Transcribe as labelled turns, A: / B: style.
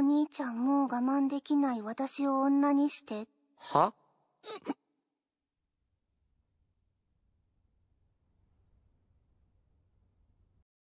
A: お兄ちゃんもう我慢できない私を女にして。
B: は